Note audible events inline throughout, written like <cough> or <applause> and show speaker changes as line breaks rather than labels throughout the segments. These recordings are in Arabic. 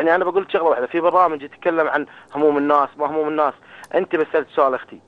يعني انا بقول لك شغله واحده في برامج يتكلم عن هموم الناس ما هموم الناس انت بس سالت سؤال اختي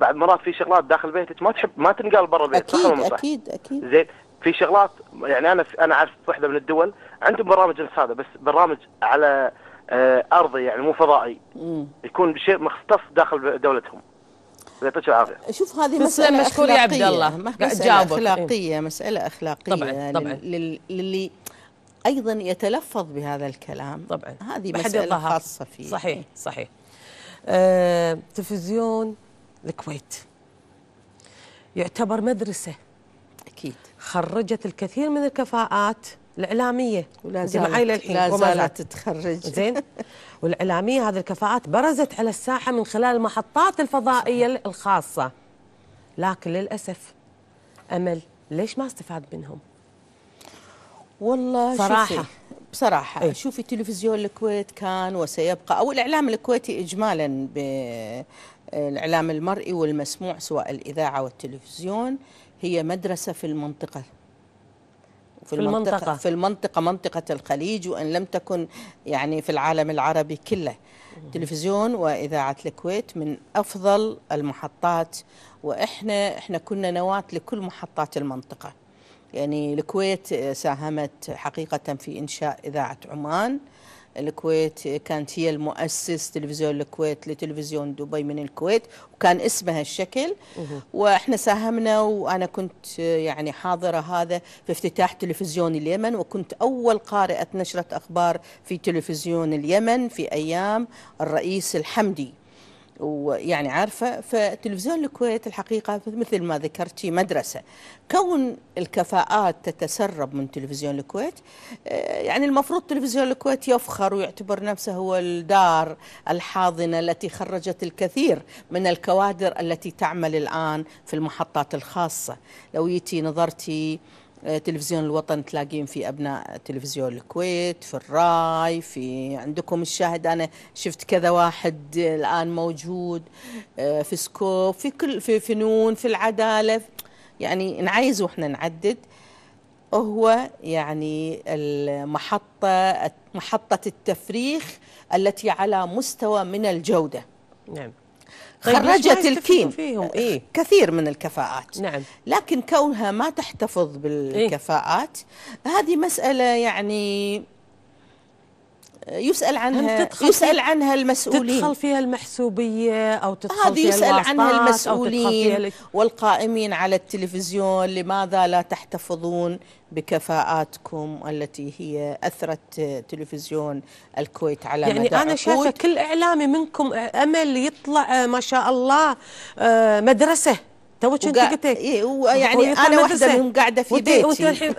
بعد مرات في شغلات داخل بيتك ما تحب ما تنقال برا البيت اكيد اكيد اكيد زين في شغلات يعني انا انا عرفت واحده من الدول عندهم برامج نفس هذا بس برامج على آه، ارضي يعني مو فضائي مم. يكون بشيء مختص داخل دولتهم يعطيك العافيه
شوف هذه مساله مشكور يا عبد الله مساله اخلاقيه مساله اخلاقيه طبعا يعني طبعا للي أيضا يتلفظ بهذا الكلام طبعا هذه مسألة خاصة فيه صحيح إيه. صحيح آه تلفزيون
الكويت يعتبر مدرسة أكيد خرجت الكثير من الكفاءات الإعلامية ولا زالت لا زالت, تتخرج زين <laughs> والإعلامية هذه الكفاءات برزت على الساحة من خلال المحطات الفضائية الخاصة لكن للأسف أمل ليش ما استفاد منهم؟
والله صراحة شوفي بصراحة إيه؟ شوفي تلفزيون الكويت كان وسيبقى أو الإعلام الكويتي إجمالا بالإعلام المرئي والمسموع سواء الإذاعة والتلفزيون هي مدرسة في المنطقة في المنطقة, المنطقة في المنطقة منطقة الخليج وإن لم تكن يعني في العالم العربي كله تلفزيون وإذاعة الكويت من أفضل المحطات وإحنا إحنا كنا نواة لكل محطات المنطقة يعني الكويت ساهمت حقيقة في إنشاء إذاعة عمان الكويت كانت هي المؤسس تلفزيون الكويت لتلفزيون دبي من الكويت وكان اسمها الشكل واحنا ساهمنا وانا كنت يعني حاضره هذا في افتتاح تلفزيون اليمن وكنت اول قارئه نشره اخبار في تلفزيون اليمن في ايام الرئيس الحمدي ويعني عارفه فتلفزيون الكويت الحقيقه مثل ما ذكرتي مدرسه كون الكفاءات تتسرب من تلفزيون الكويت آه، يعني المفروض تلفزيون الكويت يفخر ويعتبر نفسه هو الدار الحاضنه التي خرجت الكثير من الكوادر التي تعمل الان في المحطات الخاصه لو يتي نظرتي آه، تلفزيون الوطن تلاقين في ابناء تلفزيون الكويت في الراي في عندكم الشاهد انا شفت كذا واحد الان موجود آه، في سكوب في كل في فنون في العداله يعني نعايز واحنا نعدد هو يعني المحطه محطه التفريخ التي على مستوى من الجوده نعم
طيب خرجت الكيم
إيه. إيه؟ كثير من الكفاءات نعم. لكن كونها ما تحتفظ إيه. بالكفاءات إيه؟ هذه مسألة يعني يسأل عنها يسأل عنها المسؤولين تدخل
فيها المحسوبية أو تدخل هذه يسأل عنها المسؤولين
والقائمين على التلفزيون لماذا لا تحتفظون بكفاءاتكم التي هي أثرت تلفزيون الكويت على يعني مدى أنا شايفة
كل إعلامي منكم أمل يطلع آه، ما شاء الله آه، مدرسة تو انت قلتي
اي ويعني انا واحده منهم قاعده في بيتي وانت الحين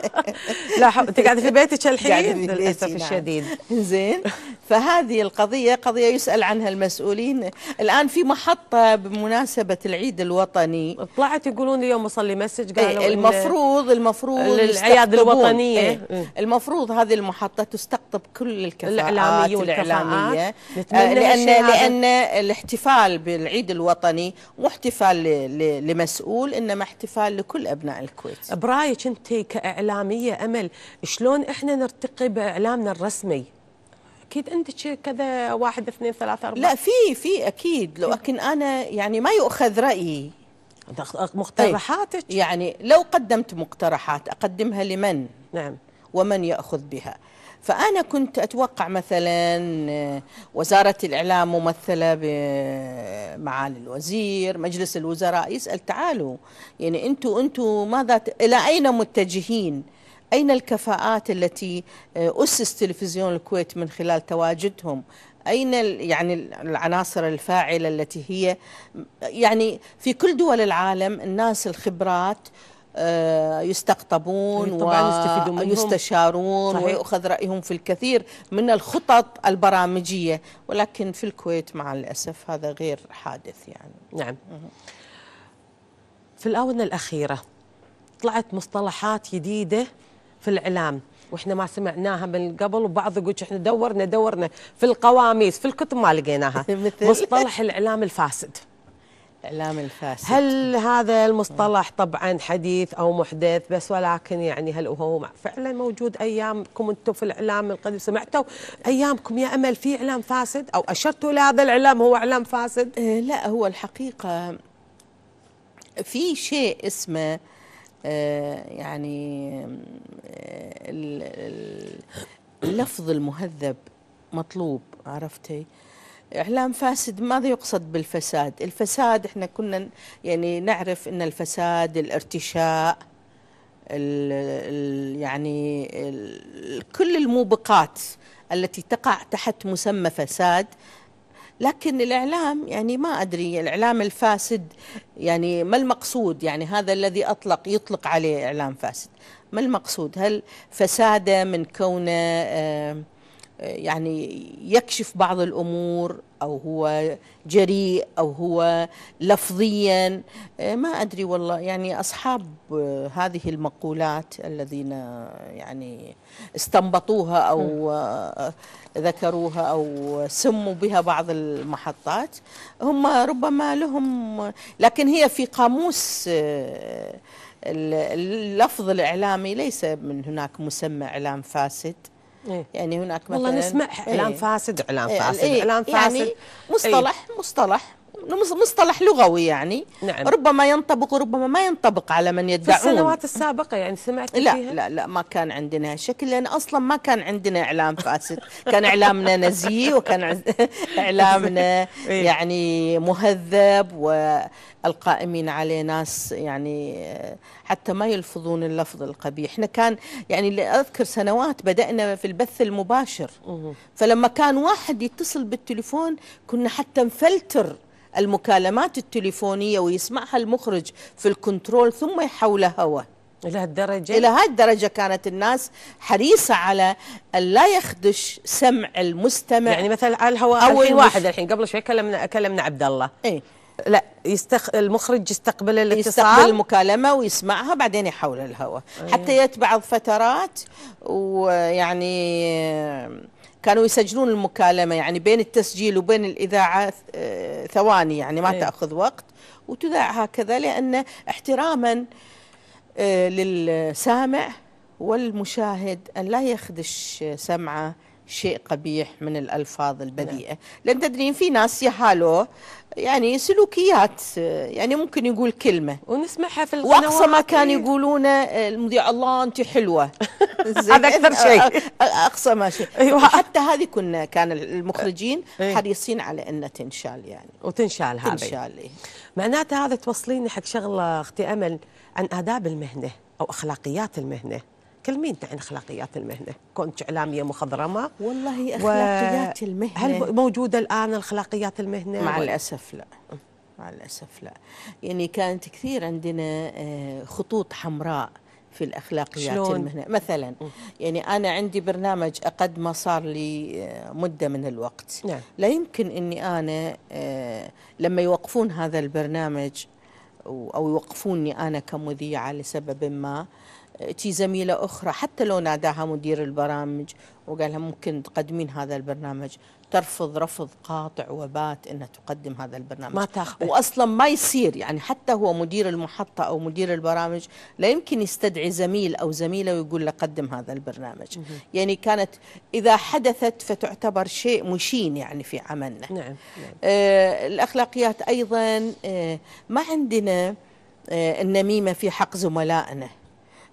<laughs> لا انت قاعده في
بيتك الحين للاسف نعم. الشديد
زين فهذه القضيه قضيه يسال عنها المسؤولين الان في محطه بمناسبه العيد الوطني طلعت يقولون اليوم وصل لي مسج إيه، قالوا المفروض المفروض العياد الوطنيه إيه. إيه المفروض هذه المحطه تستقطب كل الكفاءات الاعلاميه والاعلاميه آه، لان لان الاحتفال بالعيد الوطني مو احتفال لمسؤول انما احتفال لكل ابناء الكويت برايك
انت كاعلاميه امل شلون احنا نرتقي باعلامنا الرسمي
اكيد عندك كذا
واحد اثنين ثلاثة أربعة
لا في في اكيد لكن انا يعني ما يؤخذ رايي مقترحاتك طيب، يعني لو قدمت مقترحات اقدمها لمن نعم ومن ياخذ بها فأنا كنت أتوقع مثلا آه، وزارة الإعلام ممثلة بمعالي آه، الوزير مجلس الوزراء يسأل تعالوا يعني أنتوا أنتوا ماذا ت... إلى أين متجهين أين الكفاءات التي آه، أسس تلفزيون الكويت من خلال تواجدهم أين يعني العناصر الفاعلة التي هي يعني في كل دول العالم الناس الخبرات آه، يستقطبون ويستشارون ويؤخذ رأيهم في الكثير من الخطط البرامجية ولكن في الكويت مع الأسف هذا غير حادث يعني نعم في الآونة الأخيرة طلعت
مصطلحات جديدة في الإعلام واحنا ما سمعناها من قبل وبعض يقول احنا دورنا دورنا في القواميس في الكتب ما لقيناها <laughs> مصطلح الاعلام الفاسد الإعلام الفاسد هل هذا المصطلح طبعا حديث أو محدث بس ولكن يعني هل هو فعلا موجود أيامكم أنتم في الإعلام القديم سمعتوا أيامكم يا أمل في إعلام فاسد أو أشرتوا لهذا الإعلام هو إعلام فاسد إيه، لا هو
الحقيقة في شيء اسمه آه، يعني آه، اللفظ المهذب مطلوب عرفتي إعلام فاسد ماذا يقصد بالفساد الفساد إحنا كنا يعني نعرف أن الفساد الارتشاء ال الـ يعني الـ كل الموبقات التي تقع تحت مسمى فساد لكن الإعلام يعني ما أدري الإعلام الفاسد يعني ما المقصود يعني هذا الذي أطلق يطلق عليه إعلام فاسد ما المقصود هل فساده من كونه آه، يعني يكشف بعض الامور او هو جريء او هو لفظيا آه، ما ادري والله يعني اصحاب آه، هذه المقولات الذين آه، يعني استنبطوها او ذكروها او سموا بها بعض المحطات هم ربما لهم لكن هي في قاموس اللفظ الاعلامي ليس من هناك مسمى اعلام فاسد إيه؟ يعني هناك مثلا والله نسمع إعلام إيه؟ فاسد إعلام إيه، فاسد إيه؟ يعني فاسد يعني مصطلح إيه؟ مصطلح مصطلح لغوي يعني نعم. ربما ينطبق وربما ما ينطبق على من يدعون في السنوات السابقة يعني سمعت لا فيها؟ لا لا ما كان عندنا هالشكل لأن أصلا ما كان عندنا إعلام فاسد كان إعلامنا نزيه وكان <laughs> إعلامنا <laughs> إيه. يعني مهذب والقائمين عليه ناس يعني حتى ما يلفظون اللفظ القبيح احنا كان يعني اللي أذكر سنوات بدأنا في البث المباشر فلما كان واحد يتصل بالتليفون كنا حتى نفلتر المكالمات التليفونية ويسمعها المخرج في الكنترول ثم يحولها هوا إلى هالدرجة إلى هالدرجة كانت الناس حريصة على أن لا يخدش سمع المستمع يعني مثلا على الهواء أو الحين واحد
الحين قبل شوي كلمنا كلمنا عبد الله إيه؟
لا يستخ... المخرج يستقبل الاتصال يستقبل المكالمة ويسمعها بعدين يحول الهواء أيه. حتى بعض فترات ويعني كانوا يسجلون المكالمه يعني بين التسجيل وبين الاذاعه آه، ثواني يعني ما أيه. تاخذ وقت وتذاع هكذا لان احتراما آه، للسامع والمشاهد ان لا يخدش سمعه شيء قبيح من الألفاظ البذيئة نعم. لأن تدرين في ناس يهالو يعني سلوكيات يعني ممكن يقول كلمة
ونسمعها في القنوات وأقصى ما كان إيه.
يقولونه آه، المذيع الله أنت حلوة <laughs> هذا أكثر آه، شيء آه، أقصى ما شيء أيوة. حتى هذه كنا كان المخرجين إيه. حريصين على أن تنشال يعني وتنشال هذه تنشال
إيه. معناته هذا توصليني حق شغلة أختي أمل عن آداب المهنة أو أخلاقيات المهنة تكلمين عن اخلاقيات المهنه كنت اعلاميه مخضرمه والله اخلاقيات و... المهنه هل موجوده الان اخلاقيات المهنه مع الاسف لا
مع الاسف لا يعني كانت كثير عندنا آه، خطوط حمراء في الاخلاقيات شلون؟ المهنه مثلا يعني انا عندي برنامج اقدمه صار لي آه، مده من الوقت نعم. لا يمكن اني انا آه، لما يوقفون هذا البرنامج او يوقفوني انا كمذيعه لسبب ما تي زميله اخرى حتى لو ناداها مدير البرامج وقال لها ممكن تقدمين هذا البرنامج ترفض رفض قاطع وبات انها تقدم هذا البرنامج ما تاخذ واصلا ما يصير يعني حتى هو مدير المحطه او مدير البرامج لا يمكن يستدعي زميل او زميله ويقول له قدم هذا البرنامج مه. يعني كانت اذا حدثت فتعتبر شيء مشين يعني في عملنا نعم, نعم. آه الاخلاقيات ايضا آه ما عندنا آه النميمه في حق زملائنا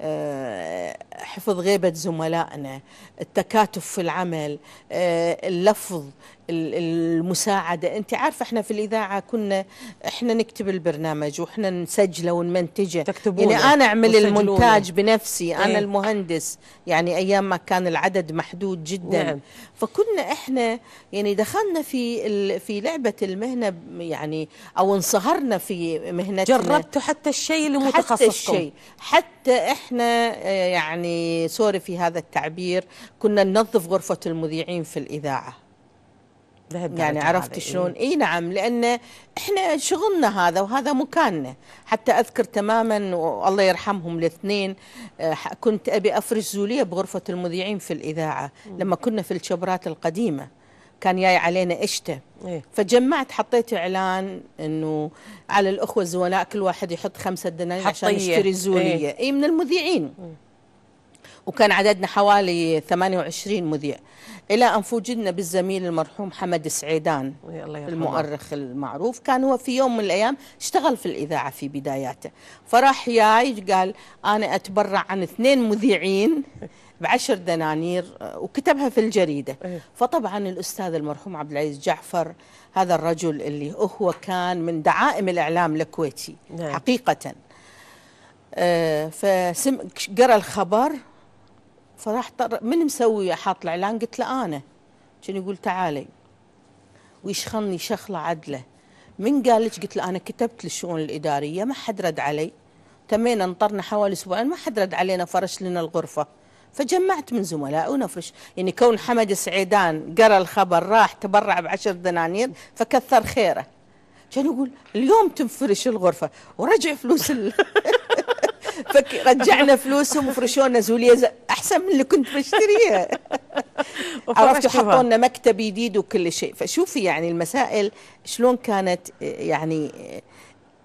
آه، حفظ غيبة زملائنا التكاتف في العمل آه، اللفظ المساعدة أنت عارفة إحنا في الإذاعة كنا إحنا نكتب البرنامج وإحنا نسجله ونمنتجه تكتبونه يعني أنا أعمل المونتاج بنفسي أنا ايه؟ المهندس يعني أيام ما كان العدد محدود جدا نعم. فكنا إحنا يعني دخلنا في في لعبة المهنة يعني أو انصهرنا في مهنتنا جربتوا حتى الشيء اللي حتى الشيء حتى إحنا آه، يعني سوري في هذا التعبير كنا ننظف غرفة المذيعين في الإذاعة يعني عرفت إيه. شلون؟ اي نعم لان احنا شغلنا هذا وهذا مكاننا، حتى اذكر تماما والله يرحمهم الاثنين آه، كنت ابي افرش زوليه بغرفه المذيعين في الاذاعه لما كنا في الشبرات القديمه كان جاي علينا اشته إيه. فجمعت حطيت اعلان انه على الاخوه الزملاء كل واحد يحط خمسة دنانير عشان يشتري زوليه إيه. اي من المذيعين وكان عددنا حوالي 28 مذيع إلى أن فوجدنا بالزميل المرحوم حمد سعيدان المؤرخ المعروف كان هو في يوم من الأيام اشتغل في الإذاعة في بداياته فراح جاي قال أنا أتبرع عن اثنين مذيعين بعشر دنانير آه، وكتبها في الجريدة إيه. فطبعا الأستاذ المرحوم عبد العزيز جعفر هذا الرجل اللي هو كان من دعائم الإعلام الكويتي نعم. حقيقة آه، فقرأ الخبر فراح طر... من مسوي حاط الاعلان قلت له انا كان يقول تعالي ويشخني شخله عدله من قال لك قلت له انا كتبت للشؤون الاداريه ما حد رد علي تمينا نطرنا حوالي اسبوعين ما حد رد علينا فرش لنا الغرفه فجمعت من زملائي ونفرش يعني كون حمد سعيدان قرا الخبر راح تبرع بعشر دنانير فكثر خيره كان يقول اليوم تنفرش الغرفه ورجع فلوس ال... <laughs> فك رجعنا فلوسهم وفرشونا زولية أحسن من اللي كنت بشتريها <laughs> عرفتوا حطوا لنا مكتب جديد وكل شيء فشوفي يعني المسائل شلون كانت يعني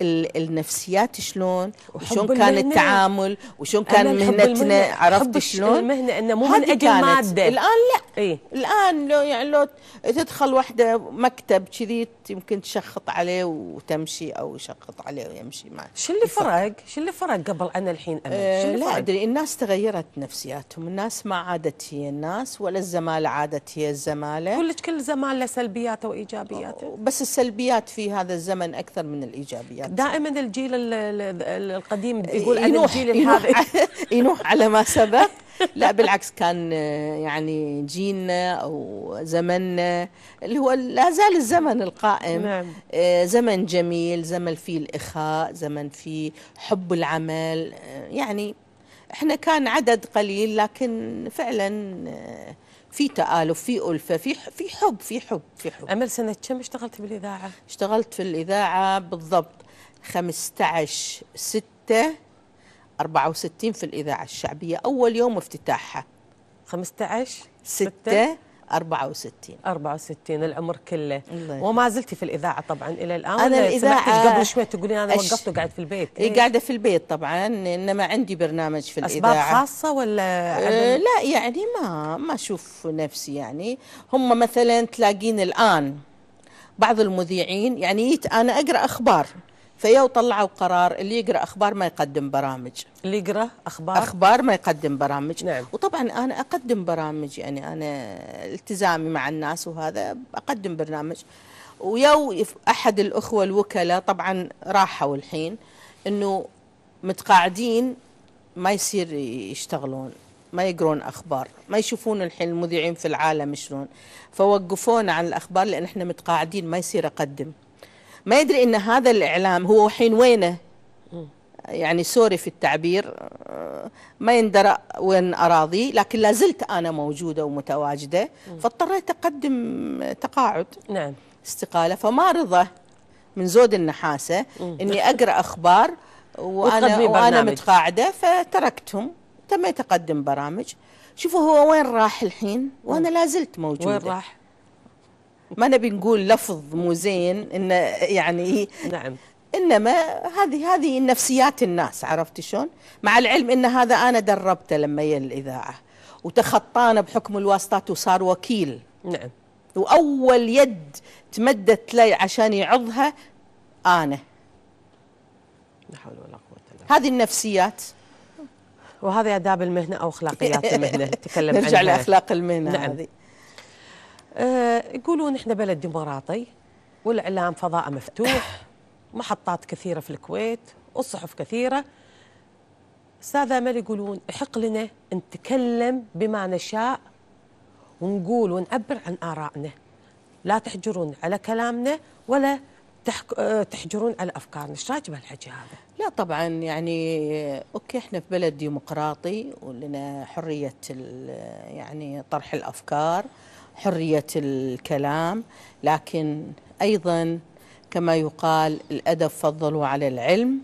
النفسيات شلون وشلون كان التعامل وشلون كان مهنتنا عرفت شلون المهنه انه مو من اجل ماده الان لا إيه؟ الان لو يعني لو تدخل وحده مكتب كذي يمكن تشخط عليه وتمشي او يشخط عليه ويمشي معه شو اللي فرق؟ شو اللي فرق قبل انا الحين امل؟ أه لا ادري الناس تغيرت نفسياتهم الناس ما عادت هي الناس ولا الزماله عادت هي الزماله كلش كل زمالة له سلبياته وايجابياته بس السلبيات في هذا الزمن اكثر من الايجابيات
دائما الجيل القديم
يقول انا الجيل الحالي <laughs> ينوح على ما سبق لا بالعكس كان يعني جيلنا او زمننا اللي هو لا زال الزمن القائم نعم. آه، زمن جميل زمن فيه الاخاء زمن فيه حب العمل آه، يعني احنا كان عدد قليل لكن فعلا آه، في تآلف في ألفة في في حب في حب في حب أمل سنة كم اشتغلت بالإذاعة؟ اشتغلت في الإذاعة بالضبط 15 6 64 في الإذاعة الشعبية أول يوم افتتاحها 15 6 64
64 العمر كله الله وما زلتي في الاذاعه طبعا الى الان انا الاذاعه قبل شوي تقولين انا أش... وقفت وقعدت في البيت إيه؟ قاعده
في البيت طبعا انما عندي برنامج في الاذاعه اسباب خاصه ولا أه لا يعني ما ما اشوف نفسي يعني هم مثلا تلاقين الان بعض المذيعين يعني انا اقرا اخبار فيا وطلعوا قرار اللي يقرا اخبار ما يقدم برامج اللي يقرا اخبار اخبار ما يقدم برامج نعم. وطبعا انا اقدم برامج يعني انا التزامي مع الناس وهذا اقدم برنامج ويو احد الاخوه الوكلاء طبعا راحوا الحين انه متقاعدين ما يصير يشتغلون ما يقرون اخبار ما يشوفون الحين المذيعين في العالم شلون فوقفونا عن الاخبار لان احنا متقاعدين ما يصير اقدم ما يدري ان هذا الاعلام هو حين وينه يعني سوري في التعبير آه، ما يندرى وين اراضي لكن لا زلت انا موجوده ومتواجده فاضطريت اقدم تقاعد نعم استقاله فما رضى من زود النحاسه اني اقرا اخبار وانا وانا متقاعده فتركتهم تميت اقدم برامج شوفوا هو وين راح الحين وانا لا زلت موجوده وين راح ما نبي نقول لفظ مو زين إن يعني نعم انما هذه هذه نفسيات الناس عرفت شلون؟ مع العلم ان هذا انا دربته لما يا الاذاعه وتخطانا بحكم الواسطات وصار وكيل نعم واول يد تمدت لي عشان يعضها انا لا حول ولا قوه الا هذه النفسيات
وهذه اداب المهنه او اخلاقيات المهنه <laughs> تكلم عنها نرجع لاخلاق المهنه نعم. هذه آه، يقولون احنا بلد ديمقراطي والاعلام فضاء مفتوح <coughs> محطات كثيره في الكويت والصحف كثيره استاذ امل يقولون يحق لنا نتكلم بما نشاء ونقول ونعبر عن ارائنا لا تحجرون على كلامنا ولا تحك... آه، تحجرون على افكارنا، ايش رايك بهالحكي هذا؟
لا طبعا يعني اوكي احنا في بلد ديمقراطي ولنا حريه يعني طرح الافكار حرية الكلام لكن أيضا كما يقال الأدب فضلوا على العلم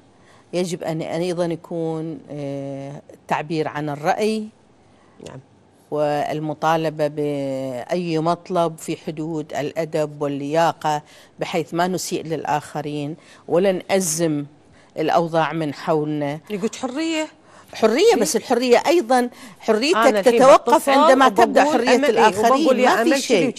يجب أن أيضا يكون آه، التعبير عن الرأي نعم. والمطالبة بأي مطلب في حدود الأدب واللياقة بحيث ما نسيء للآخرين ولا نأزم الأوضاع من حولنا يقول حرية حريه بس إيه؟ الحريه ايضا حريتك تتوقف عندما تبدا حريه إيه؟ الاخرين ما في إيه؟ شيء